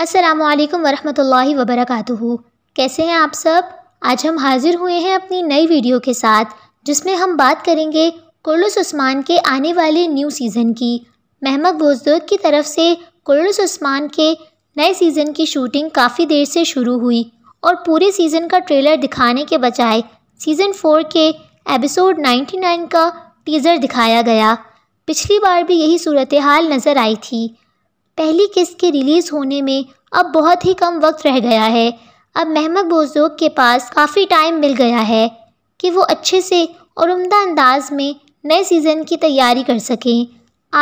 असलकम वरहि वबरक कैसे हैं आप सब आज हम हाज़िर हुए हैं अपनी नई वीडियो के साथ जिसमें हम बात करेंगे कुर्लस उस्मान के आने वाले न्यू सीज़न की महमद बोजदोद की तरफ से कुर्लस उस्मान के नए सीज़न की शूटिंग काफ़ी देर से शुरू हुई और पूरे सीज़न का ट्रेलर दिखाने के बजाय सीज़न फोर के एपिसोड नाइन्टी का टीज़र दिखाया गया पिछली बार भी यही सूरत हाल नज़र आई थी पहली किस्त के रिलीज़ होने में अब बहुत ही कम वक्त रह गया है अब महमद बोजोग के पास काफ़ी टाइम मिल गया है कि वो अच्छे से और उम्दा अंदाज में नए सीज़न की तैयारी कर सकें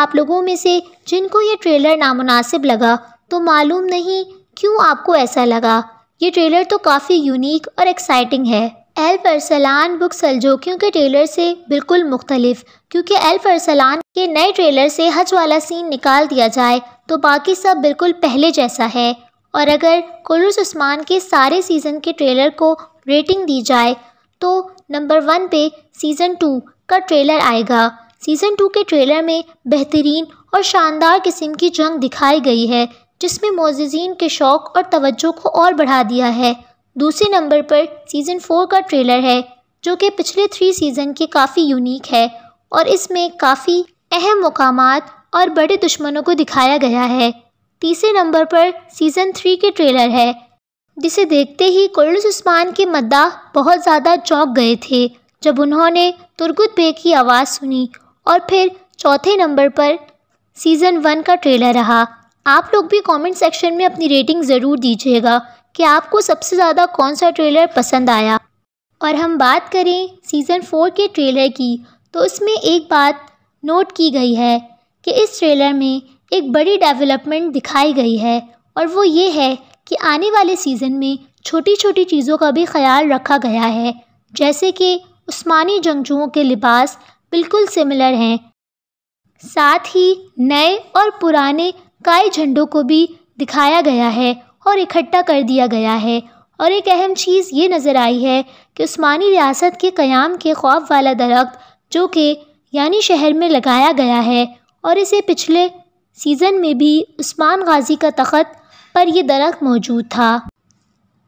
आप लोगों में से जिनको ये ट्रेलर नामनासिब लगा तो मालूम नहीं क्यों आपको ऐसा लगा ये ट्रेलर तो काफ़ी यूनिक और एक्साइटिंग है एल फरसलान बुक सलजोकियों के ट्रेलर से बिल्कुल मुख्तलिफ क्योंकि एल फरसलान के नए ट्रेलर से हज वाला सीन निकाल दिया जाए तो बाकी सब बिल्कुल पहले जैसा है और अगर कुलूस उस्मान के सारे सीज़न के ट्रेलर को रेटिंग दी जाए तो नंबर वन पे सीज़न टू का ट्रेलर आएगा सीज़न टू के ट्रेलर में बेहतरीन और शानदार किस्म की जंग दिखाई गई है जिसमें मोजीन के शौक़ और तवज्जो को और बढ़ा दिया है दूसरे नंबर पर सीज़न फोर का ट्रेलर है जो कि पिछले थ्री सीज़न के काफ़ी यूनिक है और इसमें काफ़ी अहम मकाम और बड़े दुश्मनों को दिखाया गया है तीसरे नंबर पर सीज़न थ्री के ट्रेलर है जिसे देखते ही कुल्लू उस्मान के मद्दा बहुत ज़्यादा चौंक गए थे जब उन्होंने तुर्गुत बे की आवाज़ सुनी और फिर चौथे नंबर पर सीज़न वन का ट्रेलर रहा आप लोग भी कमेंट सेक्शन में अपनी रेटिंग ज़रूर दीजिएगा कि आपको सबसे ज़्यादा कौन सा ट्रेलर पसंद आया और हम बात करें सीज़न फोर के ट्रेलर की तो उसमें एक बात नोट की गई है कि इस ट्रेलर में एक बड़ी डेवलपमेंट दिखाई गई है और वो ये है कि आने वाले सीज़न में छोटी छोटी चीज़ों का भी ख्याल रखा गया है जैसे कि उस्मानी जंगजुओं के लिबास बिल्कुल सिमिलर हैं साथ ही नए और पुराने काई झंडों को भी दिखाया गया है और इकट्ठा कर दिया गया है और एक अहम चीज़ ये नज़र आई है कि उस्मानी रियासत के क़याम के खौफ वाला दरख्त जो कि यानी शहर में लगाया गया है और इसे पिछले सीज़न में भी उस्मान गाज़ी का तख़त पर यह दरख्त मौजूद था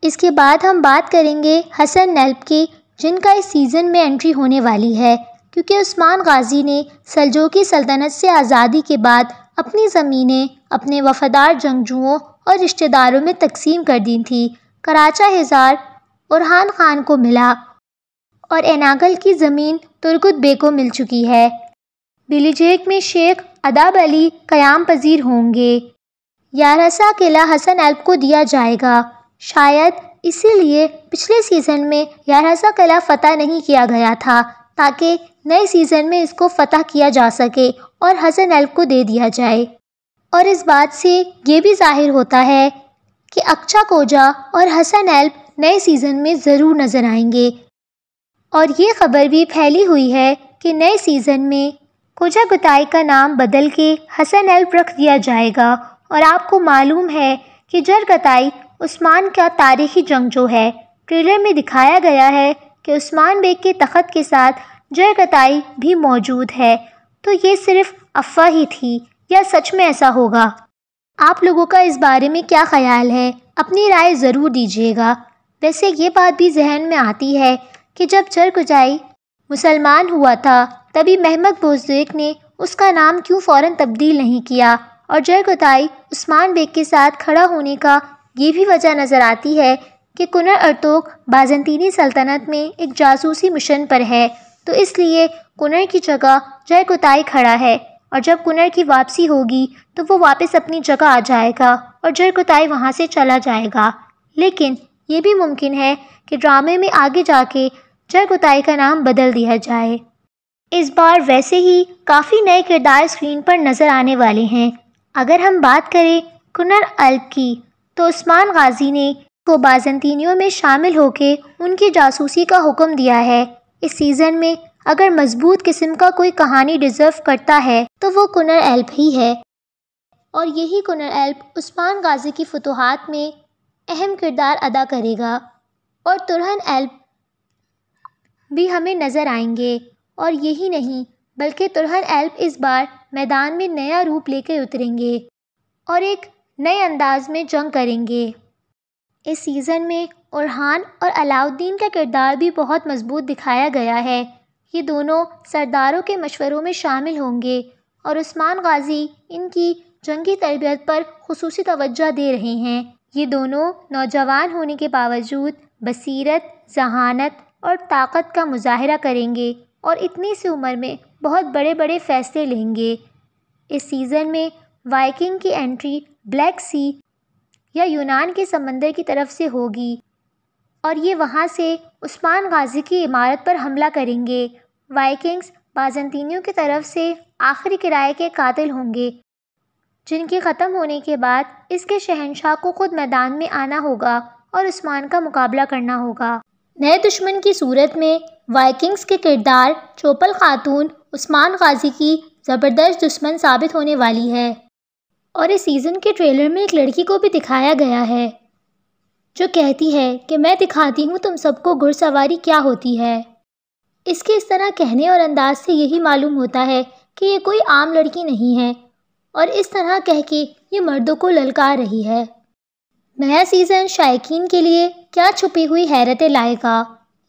इसके बाद हम बात करेंगे हसन नैल्प की जिनका इस सीज़न में एंट्री होने वाली है क्योंकि उस्मान गाजी ने सलजोकी सल्तनत से आज़ादी के बाद अपनी ज़मीनें अपने वफादार जंगजुओं और रिश्तेदारों में तकसीम कर दी थी कराचा हिजार हान खान को मिला और एनागल की ज़मीन तुर्कुत बे को मिल चुकी है विलिजेक में शेख अदाब अली क़याम पजीर होंगे यारसा किला हसन एल्प को दिया जाएगा शायद इसीलिए पिछले सीज़न में यारसा किला फ़तह नहीं किया गया था ताकि नए सीज़न में इसको फ़तह किया जा सके और हसन एल्प को दे दिया जाए और इस बात से ये भी जाहिर होता है कि अक्षा कोजा और हसन एल्प नए सीज़न में ज़रूर नज़र आएंगे और ये खबर भी फैली हुई है कि नए सीज़न में गुताई का नाम बदल के हसन एल्प रख दिया जाएगा और आपको मालूम है कि गताई उस्मान का तारीखी जो है ट्रेलर में दिखाया गया है कि उस्मान बेग के तखत के साथ गताई भी मौजूद है तो ये सिर्फ अफवाह ही थी या सच में ऐसा होगा आप लोगों का इस बारे में क्या ख्याल है अपनी राय ज़रूर दीजिएगा वैसे ये बात भी जहन में आती है कि जब जर गुजाई मुसलमान हुआ था तभी महमद बोजेक ने उसका नाम क्यों फ़ौरन तब्दील नहीं किया और जय कोताई उस्मान बेग के साथ खड़ा होने का ये भी वजह नज़र आती है कि कुनर अर्तोक बाजंतीनी सल्तनत में एक जासूसी मिशन पर है तो इसलिए कुनर की जगह जय कोताई खड़ा है और जब कुनर की वापसी होगी तो वो वापस अपनी जगह आ जाएगा और जय कोताई वहाँ से चला जाएगा लेकिन ये भी मुमकिन है कि ड्रामे में आगे जाके कोताई का नाम बदल दिया जाए इस बार वैसे ही काफ़ी नए किरदार स्क्रीन पर नज़र आने वाले हैं अगर हम बात करें कुनर अल्प की तो उस्मान गाजी ने को बाजनतीनियों में शामिल होकर उनकी जासूसी का हुक्म दिया है इस सीज़न में अगर मजबूत किस्म का कोई कहानी डिज़र्व करता है तो वो कुनर एल्प ही है और यही कुनर एल्प उस्मान गाजी की फतहत में अहम किरदार अदा करेगा और तुरहन एल्प भी हमें नज़र आएंगे और यही नहीं बल्कि तुरहन एल्प इस बार मैदान में नया रूप लेकर उतरेंगे और एक नए अंदाज में जंग करेंगे इस सीज़न में उरहान और अलाउद्दीन का किरदार भी बहुत मजबूत दिखाया गया है ये दोनों सरदारों के मशवरों में शामिल होंगे और उस्मान गाजी इनकी जंगी तरबियत पर खसूस तवज्जो दे रहे हैं ये दोनों नौजवान होने के बावजूद बसीरत जहानत और ताकत का मुजाहरा करेंगे और इतनी सी उम्र में बहुत बड़े बड़े फ़ैसले लेंगे इस सीज़न में वाइकिंग की एंट्री ब्लैक सी या यूनान के समंदर की तरफ से होगी और ये वहाँ से उस्मान गाजी की इमारत पर हमला करेंगे वाइकिंग्स बाजंतीनियों की तरफ से आखिरी किराए के कातिल होंगे जिनके ख़त्म होने के बाद इसके शहनशाह को खुद मैदान में आना होगा और उस्मान का मुकाबला करना होगा नए दुश्मन की सूरत में वाइकिंग्स के किरदार चोपल खातून उस्मान गाजी की ज़बरदस्त दुश्मन साबित होने वाली है और इस सीज़न के ट्रेलर में एक लड़की को भी दिखाया गया है जो कहती है कि मैं दिखाती हूँ तुम सबको घुड़सवारी क्या होती है इसके इस तरह कहने और अंदाज से यही मालूम होता है कि ये कोई आम लड़की नहीं है और इस तरह कह के ये मर्दों को ललकार रही है नया सीज़न शायकीन के लिए क्या छुपी हुई हैरतें लाएगा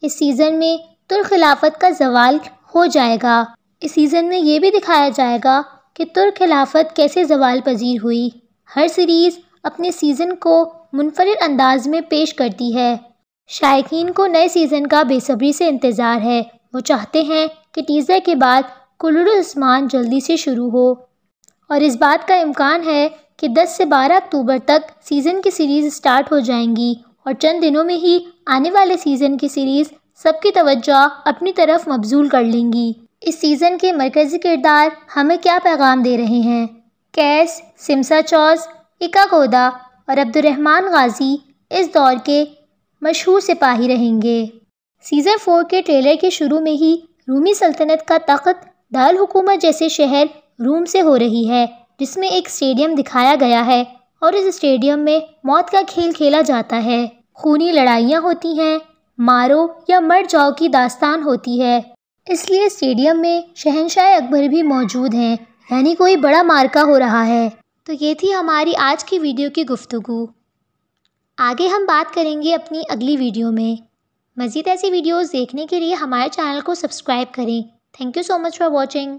इस सीज़न में खिलाफत का जवाल हो जाएगा इस सीज़न में ये भी दिखाया जाएगा कि खिलाफत कैसे जवाल पजीर हुई हर सीरीज़ अपने सीज़न को मुनफरद अंदाज में पेश करती है शायकीन को नए सीज़न का बेसब्री से इंतज़ार है वो चाहते हैं कि टीज़र के बाद कुल्लुस्मान जल्दी से शुरू हो और इस बात का इम्कान है कि 10 से 12 अक्टूबर तक सीज़न की सीरीज़ स्टार्ट हो जाएंगी और चंद दिनों में ही आने वाले सीज़न की सीरीज़ सबकी तवज्जो अपनी तरफ मबजूल कर लेंगी इस सीज़न के मरकज़ी किरदार हमें क्या पैगाम दे रहे हैं कैस सिमसा चौस इका गोदा और अब्दुलरहमान गाजी इस दौर के मशहूर सिपाही रहेंगे सीज़न फोर के ट्रेलर के शुरू में ही रूमी सल्तनत का तख्त दाल हुकूमत जैसे शहर रूम से हो रही है जिसमें एक स्टेडियम दिखाया गया है और इस स्टेडियम में मौत का खेल खेला जाता है खूनी लड़ाइयाँ होती हैं मारो या मर जाओ की दास्तान होती है इसलिए स्टेडियम में शहनशाह अकबर भी मौजूद हैं यानी कोई बड़ा मार्का हो रहा है तो ये थी हमारी आज की वीडियो की गुफ्तु आगे हम बात करेंगे अपनी अगली वीडियो में मज़ीद ऐसी वीडियोस देखने के लिए हमारे चैनल को सब्सक्राइब करें thank you so much for watching